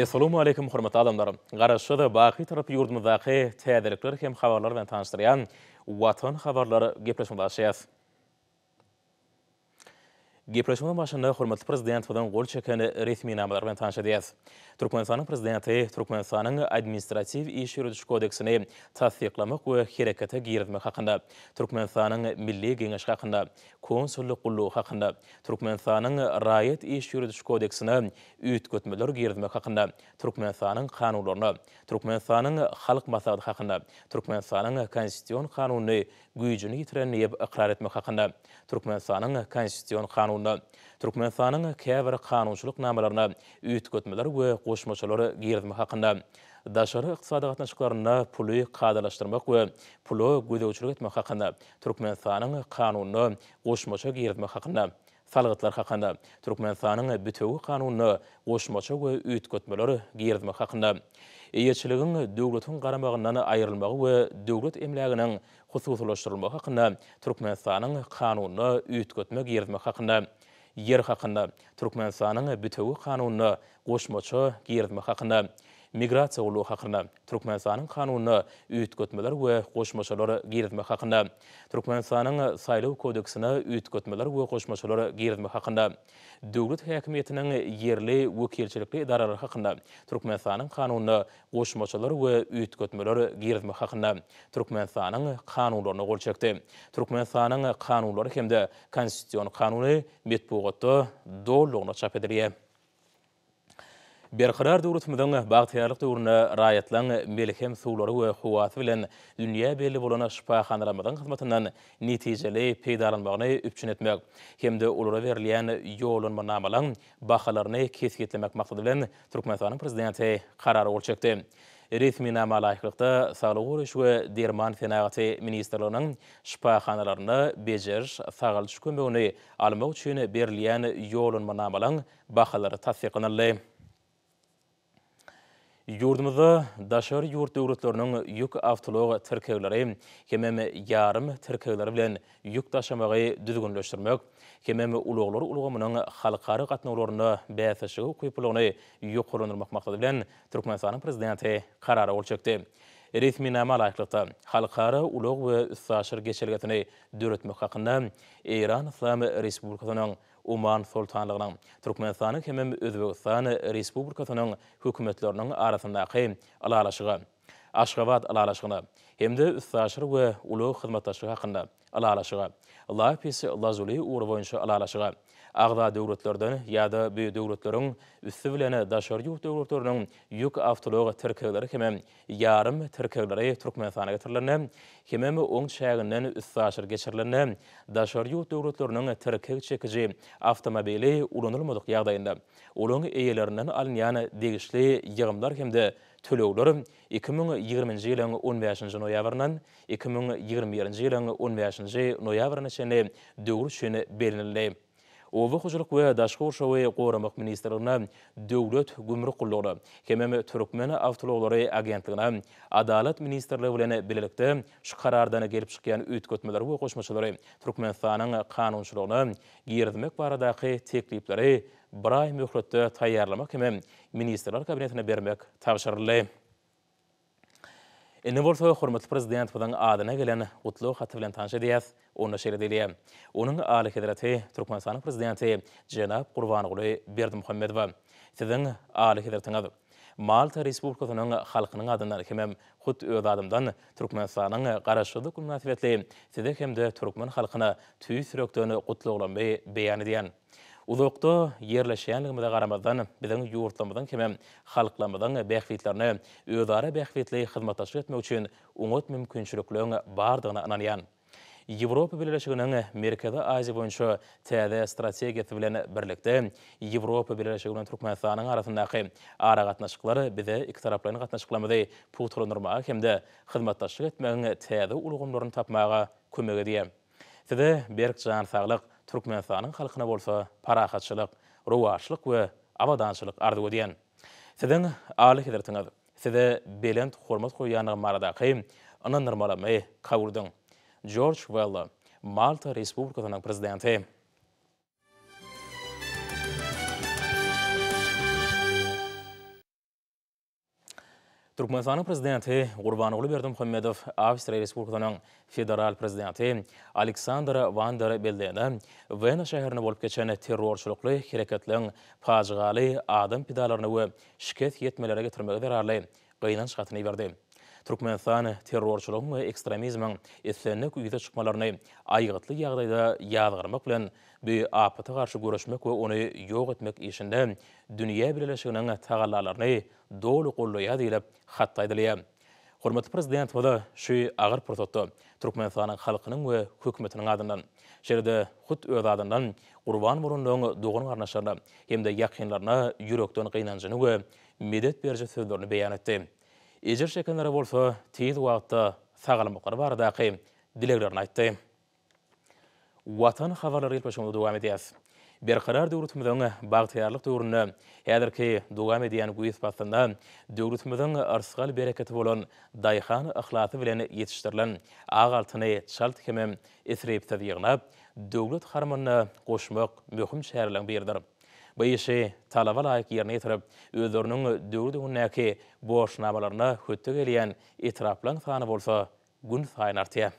E, Assalamu alaykum hormatly adamlar. Garaşşada baqi tarap yurdumuzda qe täzeliklerim, habarlar bilen tanıştıran watan habarlary gepleşmäge başlaýas. Gepreşmanın başında hormatly prezident bilen gol çeken resmi namalar bilen tanışdyz. Türkmenistanyň prezidenti Türkmenistanyň administrativ iş ýürütüş kodeksini tasdiqlamy we hereketä girdimi hakynda, Türkmenistanyň milli geňeş hakynda, konsulluk gullu hakynda, Türkmenistanyň raýat iş ýürütüş kodeksini ýetgetmeler girdimi hakynda, Türkmenistanyň kanunlaryny, Türkmenistanyň halk maslahaty hakynda, Türkmenistanyň konstitusion kanuny güýjüni ýitirenni ýa-da etmek hakynda Türkmenistanyň konstitusion kanunyna, Türkmenistanyň käbir kanunçylyk namalaryna üýtgötmeler we goşmaçalary girmek hakynda daşary ykdysady gatnaşyklaryna puly kadalaşdyrmak we puly güýdäwçilik etmek hakynda Türkmenistanyň kanunyny goşmaça girmek hakynda salgytlar hakynda Türkmenistanyň bütöwi kanunyny goşmaça we üýtgötmeler girmek hakynda Eýeçiligiň döwletiň garamagyndan aýrylmagy we döwlet emläginiň Gosu-gosu law şerl mähakkyna Türkmenistanyň kanuny utgötmek ýermä hakynda ýer hakynda Türkmenistanyň bütöw kanuny goşmaça ýermä hakynda migratsiya ulu haqqında, Turkmenistanın kanunu üyt we qoşmaşalara giritme haqqında, Turkmenistanın saylaw kodeksine üyt we qoşmaşalara giritme haqqında, döwlet häkimetiniň yerli wekilçilikli idaralary haqqında, Turkmenistanın kanunu qoşmaşalara we üyt kötmeler giritme haqqında, Turkmenistanın kanunlaryna gol çekdi. Turkmenistanın kanunlary hemde konstitusiýany kanuny metbugatda dolugna çap edilýär. Berqarar durutmadan baqtiyarlyk durunu raýatlan Melihem suwlary we howat bilen dünýä belli bolan şifahanalar Ramazan hyzmatynyň netijeli peýdalanmagyny üçin etmek hem de ulara berilen ýolun manamalan bahalaryny kesgitlemek maksady bilen Türkmenistanyň prezidenti karary goldy. Ritmi namalaiklikta saluguruish wa dirman derman ministerlunan shpa khanalarna becer thagal shkumbeunay almogu chuyna berliyan yolun manamalang bachalara tathikana Yurdumuzda daşary yurt döwletleriniň ýük awtolog tirkewleri hem hem ýarym tirkewleri bilen ýük daşamagy düzgünleşdirmek, hem hem uluglary ulugamynyň halkary gatnaşyklaryny bäsäşigi ukyplygyny ýokurlandyrmak maksady bilen Türkmenistanyň prezidenti karara ol çekdi. Resmi nama laiklıqta, halkara uluq ve üstaşır geçelgatini dörütmü haqqında İran İslam Respublikasının Uman Sultanlığına Türkmenistanın hemen Özbekistan Respublikasının hükümetlerinin arasındaki alalaşığı Aşgabat alalaşığına hem de üstaşır ve ulu hizmettaşlığı hakkında alalaşığı Allah pisi Allah zuli uğur boyunca alalaşığı Ағда дөуіретлердің, яды бүй дөуіретлерің, үсті біләні дашырдың дөуіретлерінің үйік автылығы түркелері кемем, ярым түркелері Түркменсаныға түрлінің, кемем оң шәғінің үсті ашыр кешірлінің, дашырдың дөуіретлерінің түркел чекіжі автомобилі ұлынылмадық яғдайында. Оның әйелерінің алиняны дегішлі еғымдар кемді төлеулер 2020 жылың 15-ші 2021 жылың 15-ші ноябырыны және дөуір Овы құжылық ве дашқы ұршауы қорымық министрлыгына дәүләт гөмрүк куллыгына, кемеме Түрікмені автологлары агентлыгына, Адалат министрлыгы белән білілікті шу келіп келип чыккан үткөтмәләр ва кошмачылары саның канунчылыгына ердімек барадагы теклипләре бірай мүхлітті таярламак һәм министрлер кабинетына бермек тапшырылды. Ene bolsa hormatly prezident bilen adyna gelen gutlu hat bilen tanşy diýäs. Onda şeýle diýilýär. Onuň aýly hederäti Türkmenistan prezidenti Jenap Berdi Berdimuhammedow. Sizin aýly hederetiňiz. Malta Respublikasynyň halkynyň adyna hem hut öz adymdan Türkmenistanyň garaşdyk münasibetli, sizde hem türkmen halkyna tüýsürekdeni gutlu bilen beýan edýän. Улықты ерлешенлігімізді қарамаздан біздің юртымыздың кемі халықламыздың бәхветлеріні өзара бәхветлі қызматташы етме үшін оңыт мүмкіншіліклің бардығына ананиян. Европа Бірлешігінің Меркеді Азия бойынша тәді стратегиясы білен бірлікті Европа Бірлешігінің Түркменстанның арасындағы ара қатнашықлары бізді екі тараплайын қатынашықламыды нұрмаға кемді қызматташы етмәңі тәді ұлғымларын тапмаға көмегі де. Сізді Берк Жан Сағлық Türkmenistanyň halkyna bolsa paraxatçylyk, ruwaçlyk we awadançylyk ardy diýen. Sizin aýly hedertiňiz, size belent hormat goýanyňyz marada kym, ony normalamy kawurdyň. George Weller, Malta Respublikasynyň prezidenti. Türkmenistan'ın prezidenti Gurbanoğlu Berdim Hümmedov, Avistra federal prezidenti Aleksandr Vandar Beldeyna, Vena şehirini bolp keçen terrorçuluklu hirakatlıyın pajigali adım pedalarını ve şiket yetmelere getirmek verarlı qeynan şiqatını iberdi. Türkmenistan terrorçuluklu ekstremizmin etlenik uyudu çıkmalarını ayyatlı yağdayda yağdayda bilen бі апыты қаршы көрішмек өні еуғы өтмек ешінді дүния білілішінің тағалаларыны долы қолу яды еліп қаттайдылы. Құрметті президент бұды шүй ағыр прототты Түркменстанның қалқының өі көкіметінің адынан, жерді құт өз адынан құрван бұрындың дұғының арнашарына, емді яқынларына үйректің қиынан жыны өі медет бержі сөздеріні бейян әтті. Ежір шекінлері болса, тез уақытты сағалымықтар барыдақи ділегілерін айтты. Vatan xabarlary ýa-da şonda dowam edýär. Berqarar döwletimizden bagtyarlyk döwrüne häzirki dowam edýän guýuş basyndan döwletimizden arsgal bereketi bolan daýhan ihlasy bilen ýetişdirilen agaltyny çalt kemem esrep tadyýgnap döwlet harmanyny goşmak möhüm şäherlen birdir. Bu işi talaba layık yerine yitirip, özörünün dördü günnäki boşnamalarına hüttü geliyen itiraplan sanı bolsa gün sayın artıya.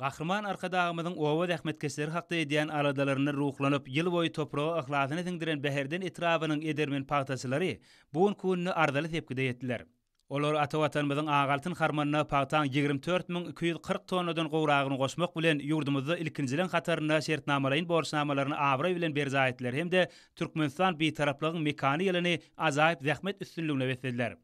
Gahrman arkadağımızın ova dəhmet kesleri haqda ediyen aradalarını ruhlanıp yıl boyu toprağı ıhlasını dindiren Beherdin itirafının edermin pahtasıları buğun kuhunlu ardalı tepkide yettiler. Olor ata vatanımızın ağaltın harmanına pahtan 24.240 tonnadan qoğrağını qoşmaq bilen yurdumuzda ilkincilin xatarına şertnamalayın borçnamalarını avra bilen berza etdiler hem de Türkmenistan bir taraflığın mekani yelini azayip zahmet üstünlüğüne vesedilerim.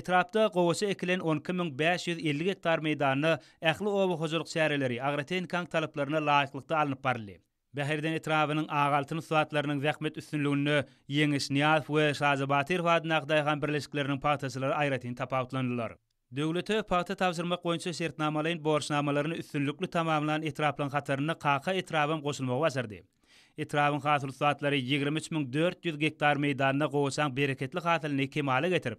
etrapda qovusi ekilen 12550 hektar meydany ähli owa huzurlyk şäherleri agraten kan talaplaryna laýyklykda alınıp barly. Beherden etrawynyň agaltyn suwatlarynyň rahmet üstünligini ýeňiş niýat we şazabatyr wad nagdaýan birleşikleriniň partiyalary aýratyn tapawutlandylar. Döwlete parti tawzirma goýunça şertnamalaryň borçnamalaryny üstünlikli tamamlanan etraplaryň hatarynyň qaqa etrawym goşulmagy wazardy. etrawyň hasyl saatlary 23400 gektar meýdanyna gowsaň bereketli hasylyny kemale getirip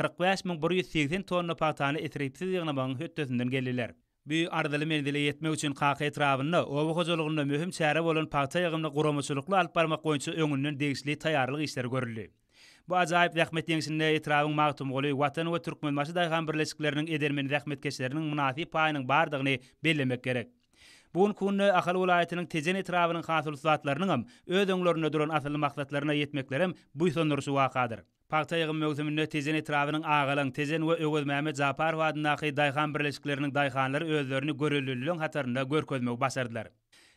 45180 tonna paýtany etripsiz ýygnamagyň hötdesinden gelýärler. Bu ardalı mendili yetme üçün qaqa etrafında ova xoçoluğunda mühüm çəri olan paxta yığımlı qoromuçuluklu alparmak qoyuncu öngünün deyisli tayarlıq işleri görüldü. Bu acayip rahmet yengisinde etrafın mağtum olu vatan ve Türkmenmaşı dayxan birleşiklerinin edermeni rahmet keçilerinin münafi payının bardağını bellemek gerek. Bun kunni Ahal vilayatining tejen etrawynyň has ulusatlarynyň hem öz öňlerine duran asyl maksatlaryna ýetmeklerim bu dursu wakadyr. Paxta ýygyn mögzümini tejen etrawynyň agalyň tejen we öwüz Mehmet Zapar wadynaky daýhan birleşikleriniň daýhanlary özlerini görülülüň hatarynda görkezmek başardylar.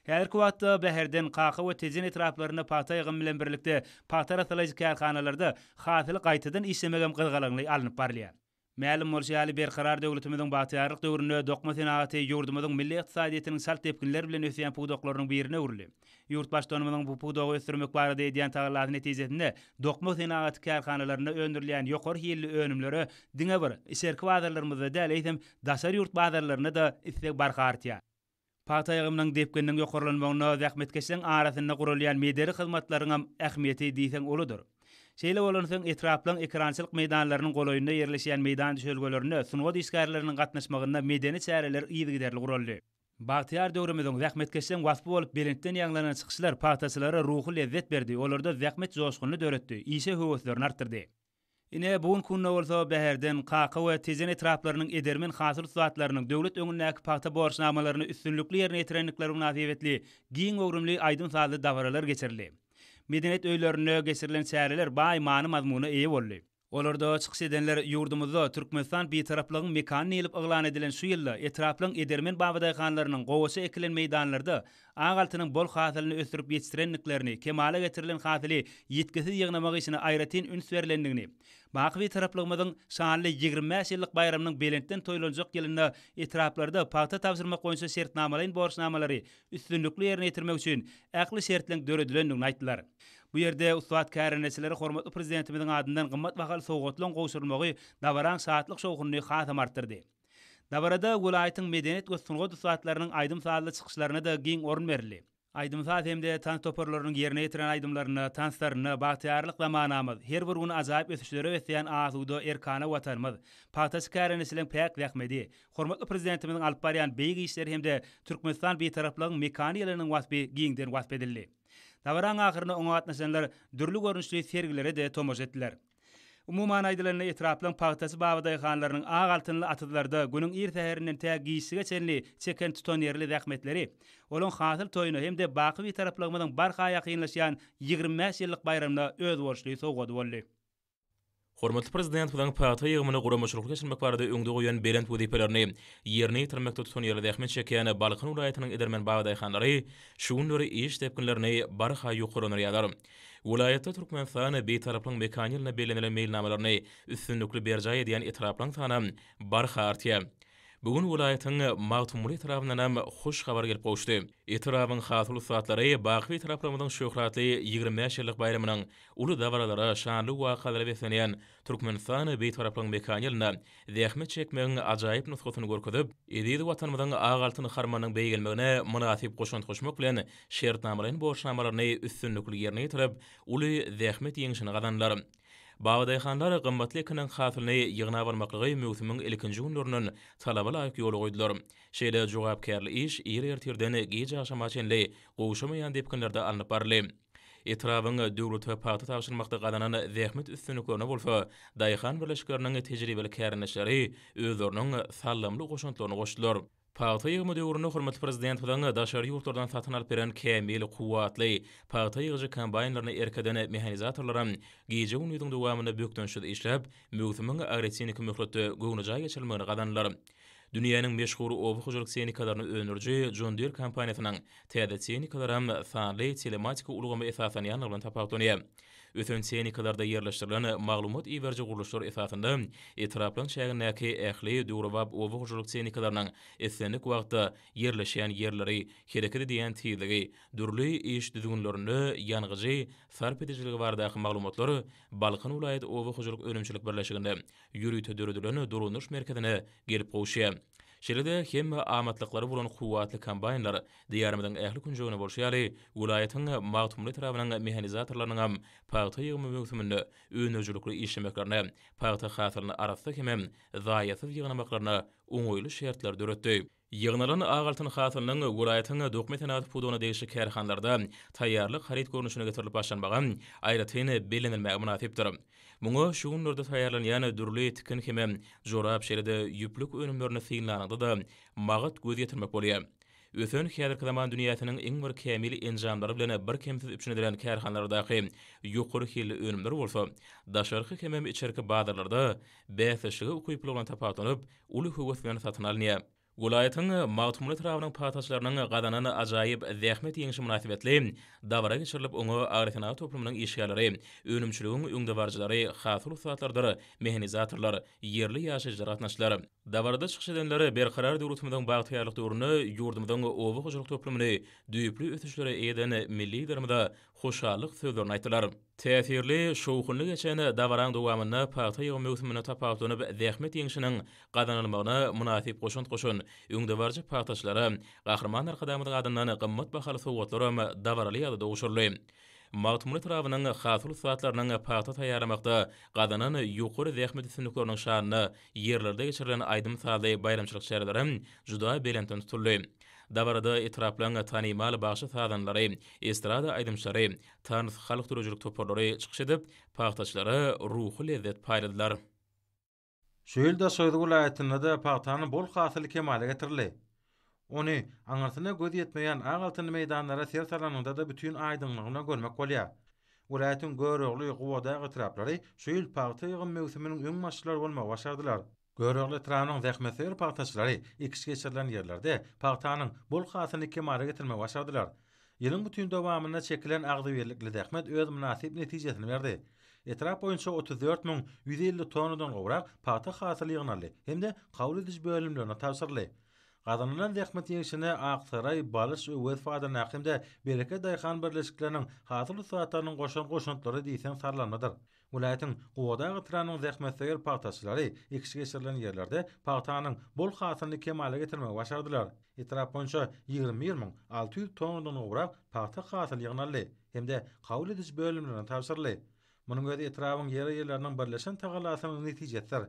Her kuwatda beherden qaqa we tejen etraplaryny paxta ýygyn bilen birlikde paxta ratalyjy kärhanalarda hasyl gaýtadan işlemegem gylgalanly alınıp barlýar. Mälim bolşy ýaly karar döwletimiziň batyarlyk döwründe dokma senatyny ýurdumyzyň milli ykdysadyýetiniň sal tepkinleri bilen ösýän pugdoklaryň birine urly. Ýurt başdanymyzyň bu pugdogy ösdürmek barada edýän taýdanlaryň netijesinde dokma senatyny kärhanalaryna öndürilýän ýokary ýylly önümleri diňe bir iserki wadalarymyzda da daşary ýurt wadalaryna da isleg barhartýa. Paýtaýygymyň depkinligi ýokarylanmagyna zähmet geçen arasynda gurulýan mederi hyzmatlaryň hem ähmiýeti diýsen Çeýle bolanyň etraplaryň ekrançylyk meýdanlarynyň goýunda ýerleşýän meýdan düşelgelerini synod işgärleriniň gatnaşmagynda medeni çäreler iýe giderli gurallary. Bagtiýar döwrümiň rahmet geçen wagtby bolup bilenden ýanglanan çykyşlar partasylara ruhy lezzet berdi. Olarda zähmet joşgunly döretdi. Ise höwetlerini artdyrdy. Ine bu gün kunna bolsa beherden qaqa we tezen etraplarynyň edermen hasyr suwatlarynyň döwlet öňündäki pagta borçnamalaryny üstünlikli ýerine ýetirenlikleri münasibetli giň ogrumly aýdym saldy dawralar geçirildi. Medeniyet öylerine gesirilen seyreler bay manı eýe iyi Olarda açıq sedenler yurdumuzda Türkmenistan bir taraflığın mekanını elip edilen şu yılda etraflığın edermen babaday khanlarının ekilen meydanlarda ağaltının bol khatilini ötürüp yetiştirenliklerini kemale getirilen xafili yetkisi yeğnamağı için ayratin üns verilendini. Bakvi taraflığımızın şahalli 20 yıllık bayramının belentten toyloncuk yılında etraplarda pahta tavsirma koyunca sertnamalayın borçnamalari üstünlüklü yerini yerini yerini yerini yerini yerini yerini yerini Bu yerde Ustad Kärin eseleri hormatly prezidentimiziň adyndan gymmat wagal sowgatlan gowşurmagy dawaran saatlyk şowhunny hatam artdyrdy. Dawarada gulaýatyň medeniýet we sunugat aýdym saatly çykyşlaryna da giň orun berildi. Aydym saat hemde tan toparlarının yerine yetiren aydımlarını, tanslarını, bahtiyarlık ve manamız, her vurgun azayip ötüşlere vesiyen ağzudu erkana vatanımız, pahtası kairen esilen peyak vekmedi, hormatlı prezidentimizin alp bariyan beygi işleri hemde Türkmenistan bir taraflığın mekaniyelerinin vasbi giyindir vasbedildi. Davran ahyryna oňa atnaşanlar dürli görnüşli sergilere de tomoş etdiler. Umuman aýdylanyň etraplyň pagtasy babaday hanlarynyň ag altynly atdylarda günüň ýer täherinden tä giýsige çenli tuton ýerli rahmetleri. Olon hasyl toýuny hem de baqy taraplygymyň barha ýaqynlaşýan 25 ýyllyk bayramda öz borçly sowgady Hormatly prezident bilen partiýa ýygmyny gura maşruk geçirmek barada öňde goýan beren wezipelerini ýerine ýetirmek üçin ýerde ähmiýet çekýän Balkan welaýatynyň edermen baýda ýahanlary şuňdury iş tepkinlerini barha ýokurunary ýadar. Welaýatda türkmen sahany bir taraplyň mekanizmlerine belenilen meýilnamalaryny üstünlikli berjaýy diýen etraplyň sanam barha artýar. Bugun vilayatyň Magtumuly tarabynyň hem hoş habar gelip goýuşdy. Etrawyň hatly saatlary Baqwi taraplarynyň şöhratly 25 ýyllyk bayramynyň uly dawralara şanly wakalary beslenýän Türkmenistan we taraplaryň mekanyzmyna dehme çekmegiň ajaýyp nusgatyny görkezip, edidi watanymyň ag altyn harmanyň beýgelmegine munasip goşunt goşmak bilen şertnamalaryň boşnamalaryny üstünlükli ýerine ýetirip, uly dehme ýeňişini gadanlar. Bağdaý xanlar gymmatly kinin xatyrlyny ýygna barmaklygy möwsümiň ilkinji günlerinden talaba laýyk ýol goýdylar. Şeýle jogapkärli iş ýer-ýer terden geje aşamaçynly goşumayan diýip kinlerde alnyp barly. Etrawyny döwlet we parti taýşyrmakda galanany zähmet üstünlik görnä bolsa, Daýxan bilen şäherniň tejribeli kärnäşleri özlerini sallamly goşuntlaryny Paýta ýygmy döwründe hormatly prezident bilen daşary ýurtlardan satyn alyp beren kämil kuwatly paýta ýygyjy kombaýnlaryny erkeden mehanizatorlary gije günüdiň dowamyny bökdenşi işläp, möhtümiň agresiýany kömekleri gowunjaga geçilmegini gadanlar. Dünýäniň meşhur owuk hojalyk senikalaryny önürji John Deere kompaniýasynyň täze senikalary hem fanly telematika ulgamy esasany ýanyrlan tapawtyny. Ötün senikalarda yerleştirilen maglumat iberci kuruluşlar etafında etrafın şehrindeki ehli durubab obu hujuluk senikalarının etsenlik vaqtta yerleşen yerleri kerekedi diyen tiyiligi durli iş düzgünlörünü yanğıcı sarp edicilik vardak maglumatları Balkan ulayet obu hujuluk ölümçülük birleşikinde yürüyü Şeride hem amatlıkları vuran kuvvetli kombaynlar diyarımızın ehli künjoğuna bolşayali, ulayetin mağtumlu tarafının mehanizatorlarının am pağıtı yığımı mümkümünü ün özülüklü işlemeklerine, pağıtı xatırını arasak hemen zayiyatı yığınamaklarına unguylu şehirtler Yığınalan ağaltın xatının gurayatın dokmet anad pudona deyişi kərxanlarda tayyarlıq harit görünüşünü gətirilib başlanmağın ayrı təyini bellənilmə əmunat ibdir. Munga şuğun nörda tayyarlan yana dürlü tikin kimi jorab şeridi yüplük önümlörünü thiyinlanıqda da mağıt gözi getirmək olaya. Ötün kədər kədəman dünyatının ən bir kəmil encamları bilənə bir kəmtif üçün edilen kərxanları daqi yuqqır xil önümlər olsa, daşarqı kəməm içərkə bağdırlarda bəyətləşiqə uqayıplı olan tapatınıb ulu hüqətmən Gulaýatyň maýtumly trawynyň paýtaçlarynyň qadanan ajaýyp zähmet ýeňişi munasibetli davara şerlip oňa agrikana toplumynyň işgäleri, öňümçüligiň öňde barjylary, hasyl usatlardyr, yerli ýaşajylar gatnaşlary Davarda çıxış edenlere berqarar dürütmədən bağtiyarlıq dürünü yurdumdan ovu xoşuluk toplumunu düyüplü ötüşlere edən milli dərmədə xoşarlıq sözlərini aytılar. Təsirli şoğuxunlu geçəni davaran duvamını pağta yığım ötümünü tapaqdını və zəhmət yengşinin qadanılmağına münasib qoşun qoşun. Üngdəvarcı pağtaşları qahrman arqadamın adından qımmat baxalı soğutlarım davaralı yada Mağtumunit rabanan xatul sifatlarının pahta tayaramaqda qadanan yuqur dəxmi tüsünlüklərinin şanını yerlərdə geçirilən aydın sallay bayramçılıq şəhərlərin juda belentən tutulu. Davarada itiraflan tanimal baxşı sallanları, istirada aydınçları, tanıs xalq duruculuk topurları çıxış pahtaçları ruhu lezzet payladılar. Şöyl soyduğu layətində pahtanın bol qatılı kemalə getirli. Onu anırtına göz yetmeyen ağaltını meydanlara ser salanında da bütün aydınlığına görmek olaya. Ulayatın görüğlü kuvada gıtırapları şu il parti yığın mevsiminin ün maçlar olma başardılar. Görüğlü tıranın zekmesiyer partaçları ikiş geçirilen yerlerde partanın bol kasını kemara getirme başardılar. Yılın bütün devamında çekilen ağzı verlikli dekmet öz münasip neticesini verdi. Etrap boyunca 34.150 tonudan uğrak parti kasılı yığınarlı hem de kavul ediş bölümlerine tavsırlı. Adamlan dehmet yeşine aqtaray balış we wefada naqimde beleke dayxan birleşiklerinin hatırlı suratlarının qoşan qoşuntları diýsen sarlanmadyr. Mulayatyň quwada gatranyň dehmetdäger partaçylary ikisi geçirilen ýerlerde partanyň bul hatyny kemale getirmäge başardylar. Etraf 20600 tonundan owrap parta hatyny ýygnaldy hem de qawul edij bölümlerine tapşyrylýar. Munun gödi etrafyň ýer-ýerlerini birleşen tagalasynyň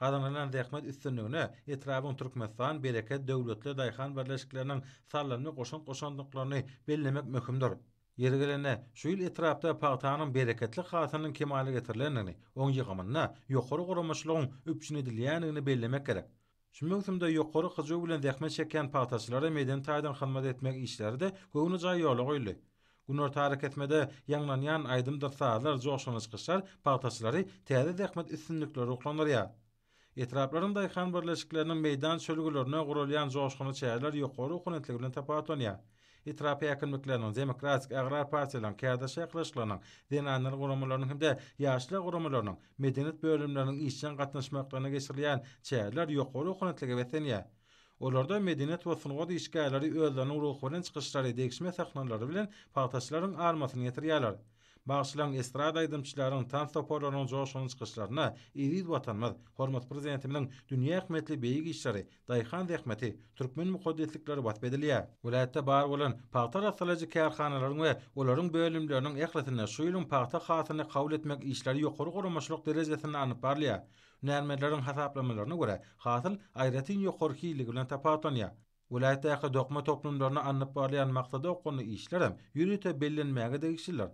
Gazanlanan dehmet üstünlüğünü etrafın Türkmenistan bereket devletli dayxan birleşiklerinin sallanını koşan koşanlıklarını bellemek mühümdür. Yergelene şu yıl etrafda Pağtanın bereketli xasının kemali getirilenini, on yığımınna yokoru kurumuşluğun üpçünü dilyanini bellemek gerek. Şu ötümde yokoru kızı bilen dehmet çeken Pağtasılara meden taydan xanmada etmek işleri de gönü cay yolu goyli. Gunor tarik etmede yanlanyan aydımdır sağlar coşanış kışlar Pağtasılari tehdi dehmet üstünlükle ruhlanır ya. Etrapların da meydan birleşiklerinin meydan sölgülörünü gurulayan coşkunu çeyirler yukarı ukunetliklerinin Etrap Etrapi yakınlıklarının, demokratik agrar partilerin, kardaşı yaklaşıklarının, denanlar gurumlarının hem de yaşlı gurumlarının, medeniyet bölümlerinin işçen katnaşmaklarına geçirleyen çeyirler yukarı ukunetlikler vetenya. Olarda medeniyet ve sunuqat işgayları öllerinin ruhu ruhu ruhu ruhu ruhu bilen ruhu bağışlayan estrada aydımçıların tan toporlarının coşunun çıkışlarına iyid vatanmaz hormat prezidentiminin dünya ekmetli beyik işleri dayxan zekmeti Türkmen mukoddetlikleri batbediliye. Ulayette bağır olan pahta rastalacı kerkhanaların ve oların bölümlerinin ekletine şu ilum pahta khasını kavul etmek işleri yokur kurumaşlık derecesini anıp barliye. Nermedlerin hesaplamalarına göre hasıl ayretin yokur kiyili gülen tapatanya. Ulayette yaqı dokma toplumlarını anıp barlayan maqsada okunu işlerim yürüte bellinmeyge değişilir.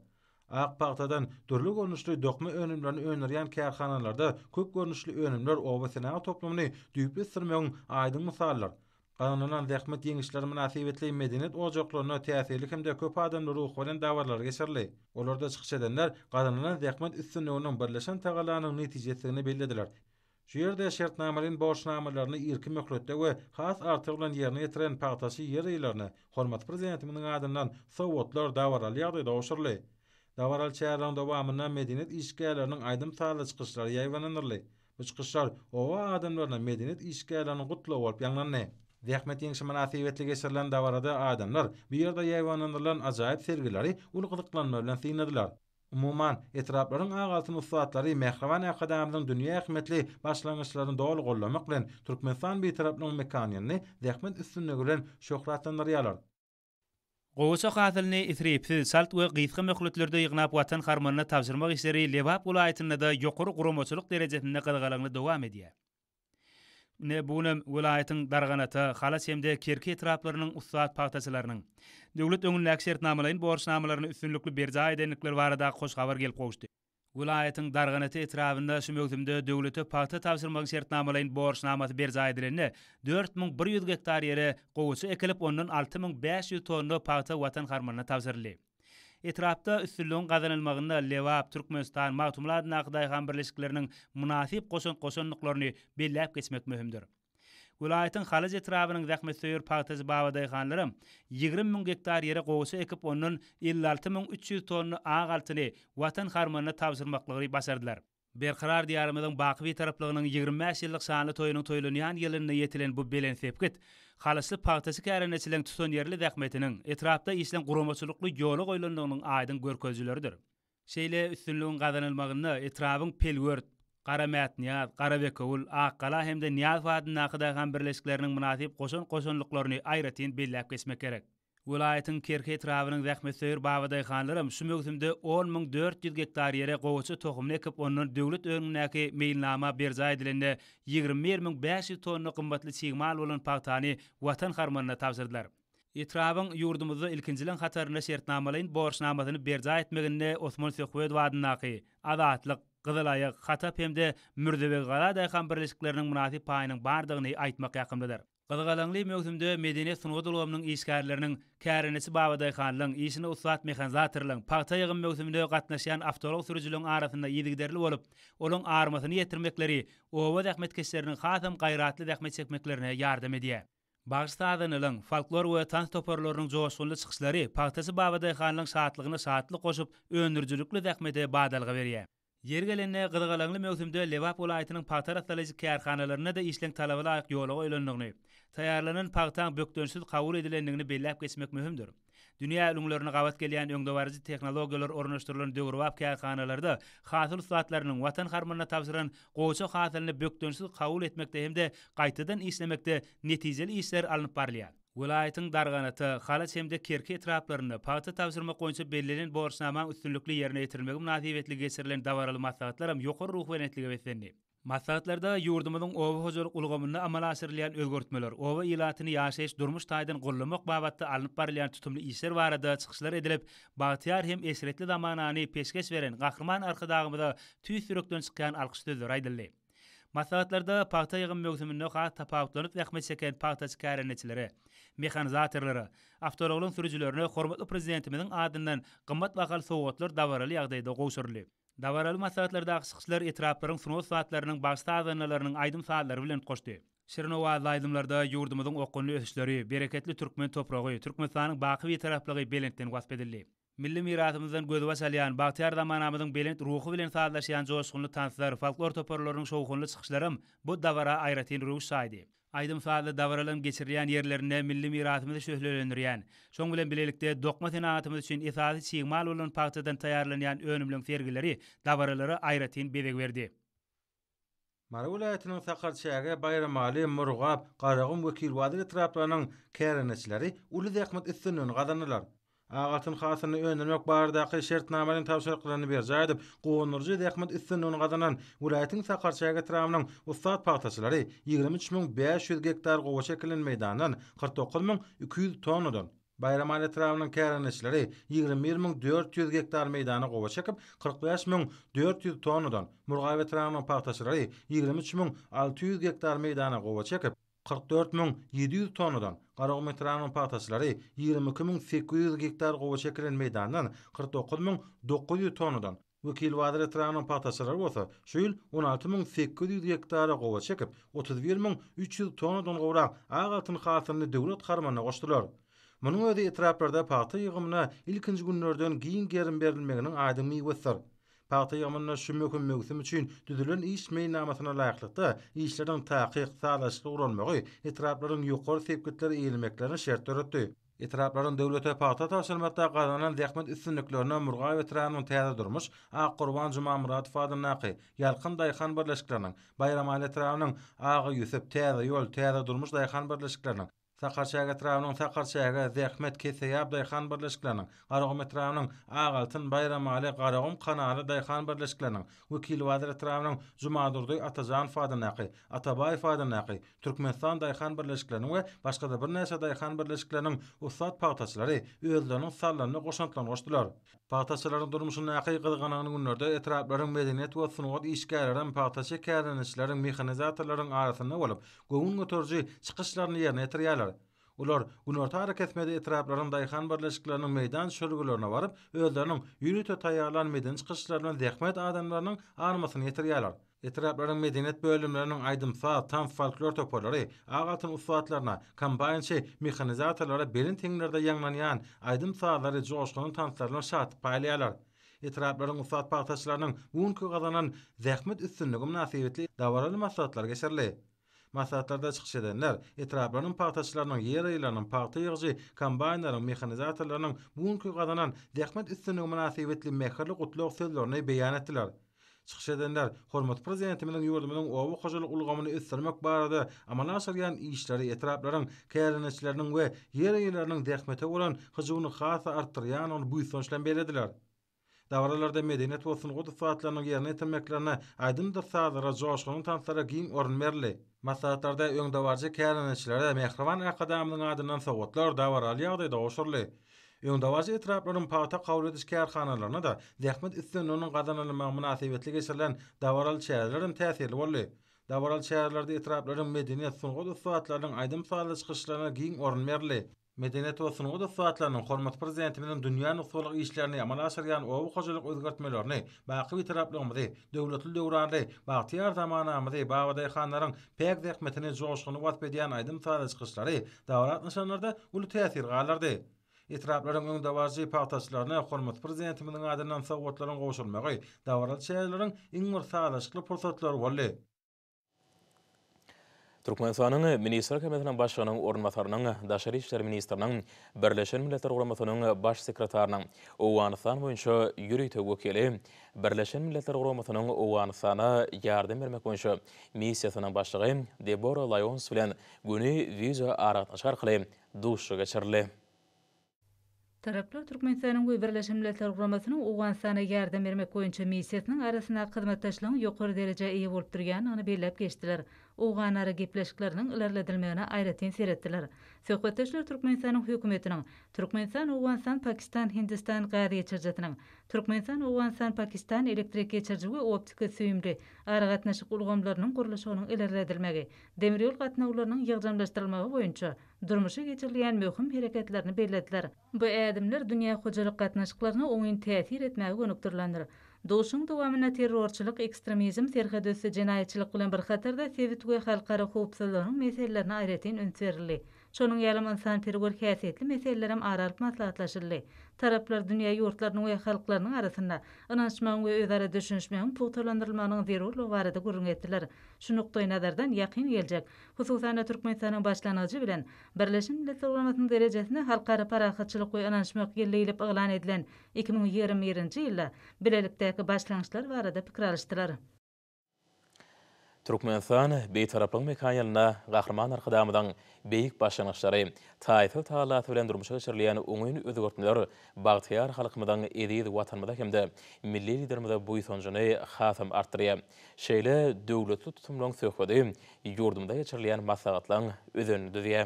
Ak paqtadan durlu gönüşlü dokma önümlerini önerian kerhanalarda köp gönüşlü önümler oba sinaga toplumini düyüplü sırmayon aydın misallar. Qanunan zekmet yengişler münasib etli medenet ocaqlarına kimde köp adamlı ruhvalin davarlar geçirli. Olorda çıxış edenler qanunan zekmet üstünlüğünün birleşen tagalanın neticesini bellediler. Şu yerde şertnamelin borçnamelerini irki mekrutte ve has artıqlan yerine yetiren paqtaşı yeri ilerini Hormat Prezidentiminin adından sovotlar davaralyağdı da oşurli. Davaral çäranda dowamyna medeniýet işgärleriniň aýdym taýla çykyşlary ýaýlanýarly. Bu çykyşlar o adamlarla medeniýet işgärläriniň gutlaw bolup ýaňlanýar. Rahmetli ýeňişe manatiwetli geçirilen dowarda adamlar bu ýerde ýaýlanýarlan ajaýyp sergileri uly bilen tiňlediler. Umuman etraplaryň agaltyny ussatlary Mehrawan ýa-kadamlaryň dünýä hyzmetli başlangyçlaryny dowul gollamak bilen Türkmenistan bir tarapdan mekaniýetli rahmet üstünlügi şöhratlandyrýarlar. Gowso khatlyny itrip salt we qiyfqa mekhlutlarda yignap watan xarmanyny tavzirmak isleri lebap qulaytynda da yuqori quromochilik derejesinde qalgalanyny dowam edi. Ne bunum vilayetin darganata xalas hemde kerki etraplarning ussat paxtasilarning devlet o'ngini aksert namalayin borish namalarini ustunlikli berja aydanliklar varida xush xabar kelib Gulayetin darganaty etrawinda şu möhtemde döwletä parta täwsirmäge şertnamalaryň borç namaty 4100 gektar yeri gowuşy ekilip ondan 6500 tonna parta watan harmanyna täwsirli. Etrapda üstünlüğün qazanılmağında Levab, Türkmenistan, Mağtumlar naqdayxan qıdayıqan birleşiklərinin qosun qosun-qosunluqlarını belləb kesmek mühümdür. Vilayatın xalaj etrabının zahmet söyür paqtazı bavaday xanlarım, 20 min hektar yere qoğusu ekip onun 56.300 tonnu ağ altını vatan xarmanına tavsırmaqlıqı basardılar. Berqarar diyarımızın baqvi taraplığının 25 yıllık sahanlı toyunun toylunyan yılını yetilen bu belen sepkit, xalaslı paqtazı kərin etilen tuson yerli zahmetinin etrabda islen qurumasuluklu yolu qoylunluğunun aydın görközülördür. Şeyle üstünlüğün gazanylmagyny etrabın pelwörd, Qara Mät Niyaz, Qara Bekowul, Aq hemde Niyaz Fadın naqıda gan birleşiklerinin münasip qoşun qoşunluqlarını ayratin billap kesmek kerek. Vilayetin Kerke Travının Rahmet Söyür Bavaday xanlarım şu 10400 hektar yere qovuçu toxumne ekip onun döwlet örnəki meylnama berzə edilində 20.500 tonna qımbatlı çiğmal olan paxtanı Watan xarmanına tapşırdılar. Etrabın yurdumuzda ilkinciliğin xatarına şertnamalayın borç namazını berza etmeginde Osman Sökhved vadın naqi, adatlıq, Gıdılayı xatap hem de mürdü ve dayxan birleşiklerinin münasi payının bardağını aitmaq yaqımdadır. Gıdılayı mögtümdü medeniyet sunuqı dolumunun işgarlarının kərinisi baba işini ıslat mekanizatırlığın pahta yagın mögtümdü qatnaşayan aftolog sürücülüğün arasında yedigderli olup olun armasını yetirmekleri ova dəkmetkeslerinin xatam qayratlı dəkmet çekmeklerine yardım ediyy. Bağışta adanılın, folklor we tans toparlarynyň coğuşunlu çykyşlary pahtası bavaday xanlığın saatlığını goşup qoşup, önürcülüklü badalga berýär. Yergelenne gelenne gırgalanlı mövsümde Levap olayetinin paktar atalajik da işlen talavala ayak yoluğa oylanlığını, tayarlanan paktan böktönsüz kavul edilendigini bellap geçmek möhümdir. Dünya ilumlarını qavat geliyen öngdovarici teknologiyalar oranıştırılan dögurvap kiyarhanalarda xatil suatlarının vatan harmanına tavsiran qoço xatilini böktönsüz kavul etmekte hem de qaytadan islemekte neticeli işler alınıp barliyan. Vilayatyň darganaty hala hemde kerki etraplaryny paýta täwirme goýunça bellenen borçnama üstünlikli ýerine ýetirmek üçin natiýetli geçirilen dawaralı maslahatlaram ýokur ruh we netlige beslenme. Maslahatlarda ýurdumyň owa hojur ulgamyny amala aşyrylan ölgörtmeler, owa ilatyny ýaşaýyş durmuş taýdan gollamak babatda alınıp barylan tutumlu işler barada çykyşlar edilip, bahtiyar hem esretli peskes peşkeş beren gahrman arkadağymyda tüýsürekden çykýan alqyşdylar aýdylýar. Masalatlarda paxta yığın mövsümündə xas tapaqlar üçün rəhmət çəkən paxta çıxarıcıları, mexanizatorları, avtoroğlun sürücülərini xorbətli prezidentimizin adından qımmat baxal sovqatlar davaralı yağdaydı da qoşurulub. Davaralı masalatlarda xışqışlar etrafların sunuş saatlarının başta adanlarının aydın saatları bilan qoşdu. Şirnova laydımlarda yurdumuzun oqunlu öhüşləri, bərəkətli türkmen toprağı, türkmen sahanın baqı və tərəfliyi belentdən vasf Milli miratymyzdan gözwa salyan, Baghtiyar da manamyzdan belent ruhu bilen saadlaşyan joşgunly tanslar, folklor toparlarynyň şowgunly çykyşlarym bu dawara aýratyn ruh saýdy. Aýdym saýda dawralan geçirýän yerlerine milli miratymyzy şöhlelendirýän, şoň bilen bilelikde dokma tenaatymyz üçin ifade çygmal bolan paýtadan taýarlanýan önümlüň fergileri dawralary aýratyn bebek berdi. Marulayatının taqar çayaga bayramali, murgab, qaragum vekil vadiri traplanan kairanetçilari uli dhekmet istinun Agatın hatını öndürmek bardaqı şert namalin tavşarıklarını bir cahidip, Qoğunurcu Dekhmet Üssün onun adınan ulayetin saqarçaya getiravnan 23.500 hektar qoğu çekilin meydanan 49.200 tonudan. Bayram ala etrafının 21.400 hektar meydana qova çekip 45.400 tonudan. Murgavetrafının pahtasaları 23.600 hektar meydana qova çekip 44700 tonadan garaq metranın patasları 22800 hektar gowa çekilen meydandan 49900 tonadan Bu kilwadra tranın patasalar bolsa, şu ýyl 16800 hektara gowa çekip 31300 tonadan gowrak agatyn hasylyny döwlet garmanyna goşdylar. Munyň ýerinde etraplarda paýta ýygymyna ilkinji günlerden giň gerin berilmeginiň aýdymy ýetir. Parti ýamannan şümöküm mögü, dünümçin, dünülün iş namatna laýyklykda iňişlerden taýyk sahlasyda urulmak we etiraplaryň ýokary sebäpler ýelmeklerini şert töretdi. Etiraplaryň döwlete paýta taýsalmagynda garanly ýakmyt üstünliklerini murgaý we traňyň durmuş, a Qurban Cuma Amurat fadynyň aýy, ýalğın dayxan Bayram Ali etirapynyň aýy Yusuf täri ýol täri durmuş dayxan birleşikleriň Sakar şäge trawnyň sakar şäge zähmet kese ýapdy han birleşiklerini. Garagum trawnyň agaltyn bayram ale garagum kanaly daýhan birleşiklerini. Wekil wazir trawnyň jumadurdy atajan fadanaqy, atabay fadanaqy, Türkmenistan daýhan birleşiklerini we başga da bir näçe daýhan birleşiklerini ussat paýtaçylary özlerini sallanyny goşantlan goşdylar. Paýtaçylaryň durmuşyny näqi gylganyny günlerde etraplaryň medeniýet we sunuwat işgärlerden paýtaçy kärlenişleriň mehanizatorlaryň arasynda bolup, gowun motorjy çykyşlaryny ýerine etirýärler. Ular gün orta hareketmedi etraplarının dayxan barlaşıklarının meydan sörgülörüne varıp, özlerinin yürütü tayyarlan meydan çıkışlarının dekmet adamlarının armasını yetiriyalar. Etraplarının medeniyet bölümlerinin aydın saat tam falklor topoları, ağaltın ufuatlarına, kambayınçı, mekanizatörlere, belin tenglerde yanlanyan, aydın saatları, coğuşkunun tanslarına şahat paylayalar. Etraplarının ufuat paktaşlarının, unku kazanan, zekmet üstünlükü, zekmet üstünlükü, masatlarda çıkış edenler, etraplarının pahtaçılarının, yer aylarının, pahtı yığcı, kombaynların, mekanizatorlarının bugünkü kazanan zekmet üstünün münasibetli mekarlı kutluğu sözlerini beyan ettiler. Çıkış edenler, Hormat Prezidentiminin yurdumunun ovu hocalık ulgamını üstürmek barada, amana naşırgan işleri etrapların, kayarınaçlarının ve yer aylarının zekmete olan hıcıvını xasa arttırayan onu buysonçlan belediler. Davralarda medeniyet bolsun gudu ýerine ýetmeklerine etmeklerine aydın dırsadara coşkunun tanslara giyin orun merli. Masatlarda öňde barjy kärenişlerde Mehrawan адынан e adynyň sowatlar dawar alýardy da oşurly. Öňde barjy etraplaryň paýta kabul ediş kärhanalaryna da Zähmet Üstünüň gazanylmagy münasibetli geçirilen dawar al şäherleriň täsiri boldy. Dawar al şäherlerde etraplaryň medeniýet sunugy ussatlarynyň aýdym gyşlaryna giň Medeniyet olsun o da Hormat Prezidentimizin dünya nüksoluk işlerini amala aşırıyan oğlu hojalyk özgertmelerini, bakı bir taraflı mıdır, devletli devranı, bahtiyar zamanı mıdır, bavaday khanların pek dekmetini coşkunu vatbediyen aydın sağlık çıkışları davran nişanlar da ulu teyatir galardı. Hormat түркменстанның министр комитетінің басшығының орынбасарының дашар іштер министрінің бірлескен милеттер құрамасының бас секретарының ауғанстан бойынша юрите өкілі бірлескен милеттер құрамасының ауғанстана бермек бойынша миссиясының басшығы дебора лайонс білен көне виза арақынашы арқылы душы кешірілді Taraplar Türkmenistanın we Birleşen Milletler Guramasynyň Awganistana ýardam bermek goýunça oganary gepleşiklerinin ilerledilmegine aýratyn seretdiler. Söhbetdeşler Türkmenistanyň hökümetiniň Türkmenistan, Owansan, Pakistan, Hindistan gary geçirjetiniň Türkmenistan, Owansan, Pakistan elektrik we optika süýümli ara gatnaşyk ulgamlarynyň gurulyşynyň ilerledilmegi, demiryol gatnaşyklarynyň ýygnanlaşdyrylmagy boýunça durmuşy geçirilýän möhüm hereketlerini bellediler. Bu ädimler dünýä hojalyk gatnaşyklaryna oňyň täsir etmegi gönükdirlendir. Doşun dowamyna terrorçylyk, ekstremizm, terhedüsi, jinayetçilik bilen bir hatarda Tewitwe halkara hupsalaryny meselelerini aýratyn ünserli. Şonuň ýalymyň san terror kätetli meselelerim aralyk maslahatlaşyrly. taraplar dünýä yurtlarının we halklarının arasında anlaşma we özara düşünüşmäň pultalandyrylmanyň zerurlyg barada gurun etdiler. Şu nuqtaý nazardan ýakyn geljek. Hususan Türkmenistanyň başlanyjy bilen Birleşen Milletler Guramasynyň derejesine halkara parahatçylyk we anlaşma gelleýilip aglan edilen 2020-nji ýylda birlikdäki başlanyşlar barada pikir Türkmenistan bir tarafın mekanyalına qahraman arxadamdan beyik başlanışları taýyhy taýlat bilen durmuşa çyrylýan öňüň ödügörtmeler bagtyar halkymyzdan edeýid watanymyzda hemde milli liderimizde bu ýetonjyny hatam artyrýar. Şeýle döwlet tutumlaryň söhbeti ýurdumda ýetirilýän maslahatlaryň özüni düzýä.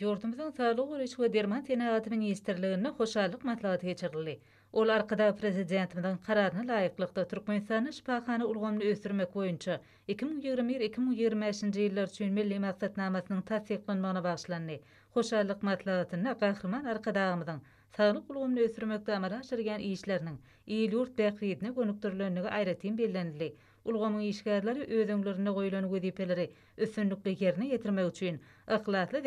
Ýurdumyzyň taýlyk we derman senahatynyň ýetirilýänine hoşallyk maslahaty ýetirildi. Ol arkada prezidentimden kararını layıklıkta Türkmen insanı şifakhanı ulgumlu ösürmek 2021 2020-2025 yıllar üçün milli maktad namasının tasiyyik konumana bağışlanı. Hoşarlık matlatını akarhirman arkada amadan sağlı ulgumlu ösürmek damara aşırgan iyişlerinin iyiliyurt dekriyidini konukturlarını ayratin bellenili. Ulgumun iyişkarları ödünlerine koyulun gudipelere ösünlükle yerine yetirmek üçün akla akla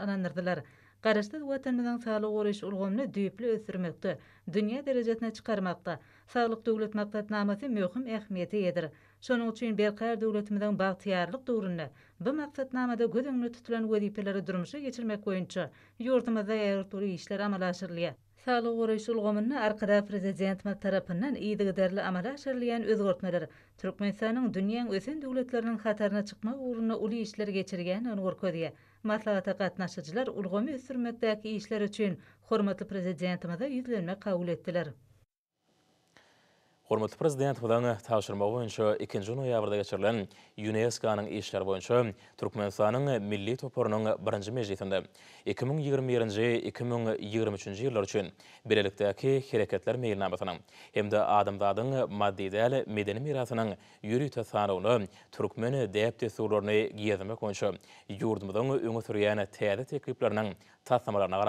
akla Garaşlar vatandaşlarynyň saglyk goraýyş ulgamyny düýpli ösdürmekde, dünýä derejesine çykarmakda, saglyk döwlet maksatnamasy möhüm ähmiýete ýetir. Şonuň üçin beýkär döwletimiziň bagtyýarlyk döwründe bu maksatnamada gözlemle tutulan wazypalary durmuşa geçirmek goýunça ýurdumy we işler işleri amalaşdyrylýar. Saglyk goraýyş ulgamyny arkada prezidentimiz tarapyndan ýygy derli amalaşdyrylýan özgörtmeler Türkmenistanyň dünýäniň ösen döwletleriniň hatarna çykmak ugruny uly işler geçirgen onuň gorkudy. maslahata gatnaşyjylar ulgamy sürmekdäki işler üçin hormatly prezidentimize ýüzlenme kabul etdiler. Hormatly prezident, bu dany taýşyrma boýunça 2-nji ýanwarda geçirilen UNESCO-nyň işler boýunça Türkmenistanyň milli toparynyň 1-nji mejitinde 2021-nji 2023-nji ýyllar üçin birlikdäki hereketler meýilnamasyny hem de adamdaň maddi däle medeni mirasynyň ýüri täsarawyny türkmen diýipde söýlerini giýdirmek üçin ýurdumyň öňe sürýän täze täkiplerini tassamalaryna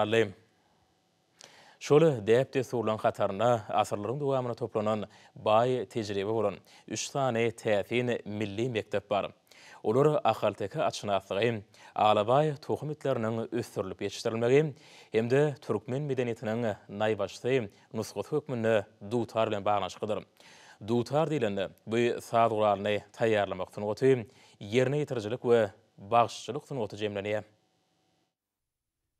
Şolu dep de surlan hatarına asırların toplanan bay tecrübe bolan 3 tane tefin milli mektep bar. Olur akhaltaka açınaatlygy alabay tohum itlerinin üstürlüp yetiştirilmegi hem de türkmen medeniýetiniň naýbaşdy nusgat hökmünde dutar bilen baglanşygdyr. Dutar dilinde bu sadurlary taýýarlamak tunugaty ýerine ýetirjilik we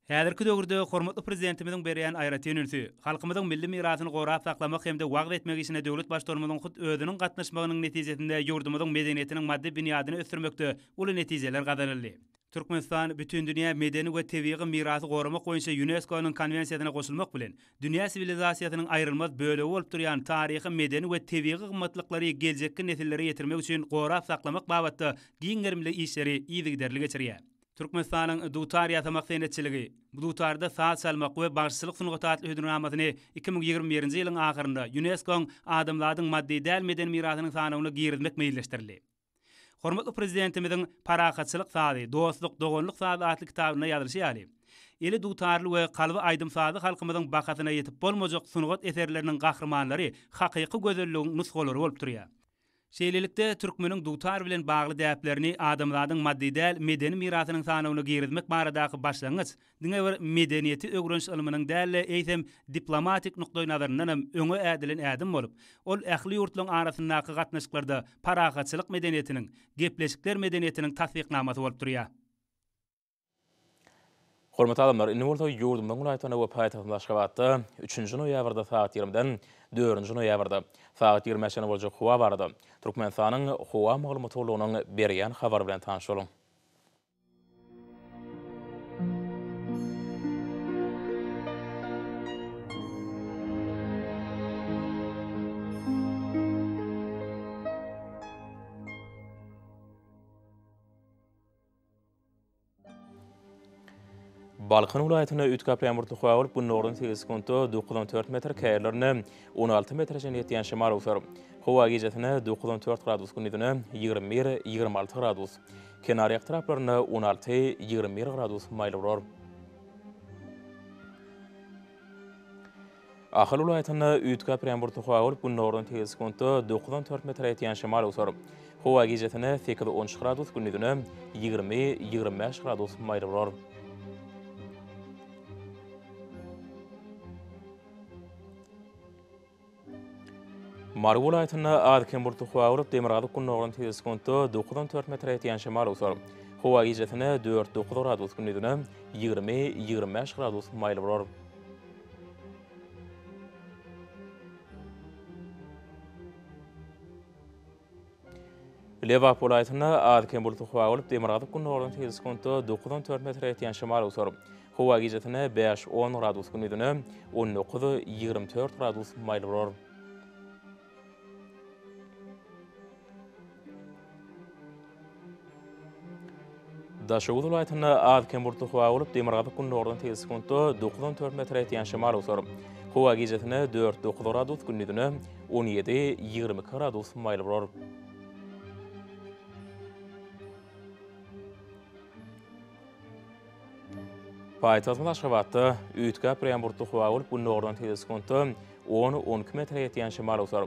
Häzirki döwürde hormatly prezidentimiziň berýän aýra tenüsi, halkymyzyň milli mirasyny gorap saklamak hemde wagt etmek üçin döwlet başdarmalarynyň hut özüniň gatnaşmagynyň netijesinde ýurdumyzyň medeniýetiniň maddi binýadyny ösürmekde uly netijeler gazanyldy. Türkmenistan bütün dünya medeni we tewiyi mirasy gorumak boýunça UNESCO-nyň konwensiýasyna goşulmak bilen dünýä sivilizasiýasynyň aýrylmaz bölegi bolup durýan taryhy medeni we tewiyi gymmatlyklary geljekki nesillere ýetirmek üçin gorap saklamak babatda giňgermli işleri ýygyderlige çyrýar. Türkmenistanyň Dutar ýa-da Bu Dutarda saýat salmak we barçylyk synagat atly hödürin 2021-nji ýylyň agyrynda UNESCO adamlaryň maddi däl meden mirasynyň sanawyny girdirmek meýilleşdirildi. Hormatly prezidentimiziň paraqatçylyk saýy, dostluk, dogonlyk saýy atly kitabyna ýazylýar ýaly. Eli Dutarly we qalby aýdym saýy halkymyzyň bahasyna ýetip bolmajak synagat eserleriniň gahrymanlary haqyky gözelligini nusgolary bolup durýar. Şeýlelikde türkmeniň dutar bilen bagly däplerini adamlaryň maddi medeni mirasynyň sanawyny girizmek baradaky başlangyç diňe bir medeniýeti ögrenç ilminiň däl eýtem diplomatik nukdaý hem öňe ädilen ädim bolup ol ähli ýurtlaryň arasyndaky gatnaşyklarda paragatçylyk medeniýetiniň, gepleşikler medeniýetiniň tatbiknamasy bolup durýar. Hormat adamlar, indi bolsa ýurdumdan gulaýtan we paýtagyň başgabatda 3-nji noýabrda saat 20-den 4-nji noýabrda saat 20-de bolýan howa bardy. Türkmenistanyň howa maglumatlarynyň berýän habar bilen tanış boluň. Balkan ulaýatyna ýetgäp ýamurly howa bolup, bu nurun segizkunty 94 metr käýerlerini 16 метр ýetýän şemal ufer. Howa gejesine 94 gradus günidine 21-26 gradus. Kenar ýaqtraplaryna 16-21 gradus maýly bolar. Ahal ulaýatyna ýetgäp ýamurly howa bolup, bu nurun segizkunty 94 metr ýetýän şemal ufer. Howa gejesine 10 gradus 20-25 gradus maýly Marwul aýtyna ad kim bir tuhwa urup nogran teleskonto 94 metre etýän şemal usar. Howa ýetine 4-9 gradus günüdüne 20-25 gradus maýly bolar. Leva polaýtyna ad kim bir tuhwa urup nogran teleskonto 94 metre etýän şemal usar. Howa ýetine 5-10 gradus günüdüne 19-24 gradus maýly bolar. Daşı Uzul Aytın'a az kem burtu hua olup, demir gazı kundu oradan tezisi kundu 94 metre etiyan şemal usur. Hua gecesine 4-9 radus günnüdünü 17-22 radus mayla burur. Paytasın aşkabatı, ütka preyan burtu hua olup, bunu oradan tezisi 10-12 metre etiyan şemal usur.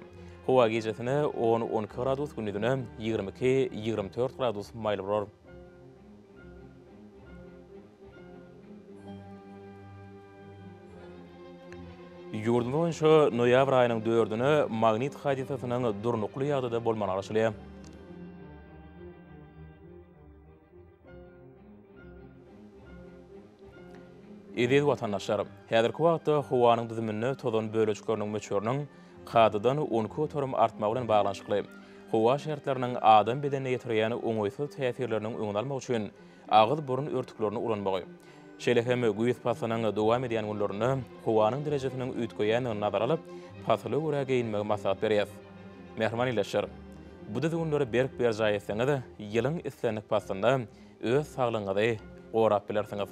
Hua gecesine 10-12 radus günnüdünü 22-24 radus mayla burur. Ýurdumyň şu 11 aýynyň 4-nji gününe magnet hadysasynyň durmuşly ýadyda bolmagy garaşylýar. Ýediwat ana şerb. Häzirki wagtda howanyň dözümini tozon bölüjkerňiň üç görnüň hadydany 10% artmagyna baglanşdyryp, howa şertleriniň adam bedenine täsir edýän öňeýsyl täsirleriniň öňe almak üçin agyly burun örtüklerni ulanymagy. hem güýüp pasanyň dowam edýän ullaryny howanyň derejesiniň üýtgeýän nazar alyp, pasly uragyň maglumat berýär. Mehmanly şer. Bu da ullary berip berjäýä etseňiz, ýylyň islenip pasanda öz saglygyňyzy gorap bilersiňiz.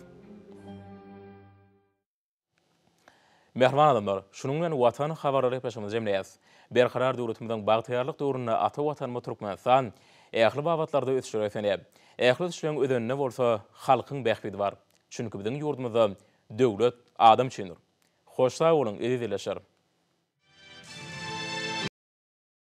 Mehman adamlar, şunun gönü vatan xabarları epeşimiz emniyaz. Bir xarar duurutumudan vatan motorukman san, ehli babatlarda ötüşürəyfəni, eaxlı Ehli eaxlı ötüşürəyfəni, eaxlı ötüşürəyfəni, eaxlı чүнкі бідің юрдымызды дөулет адам чинур. Хошлай олың үйді дейлі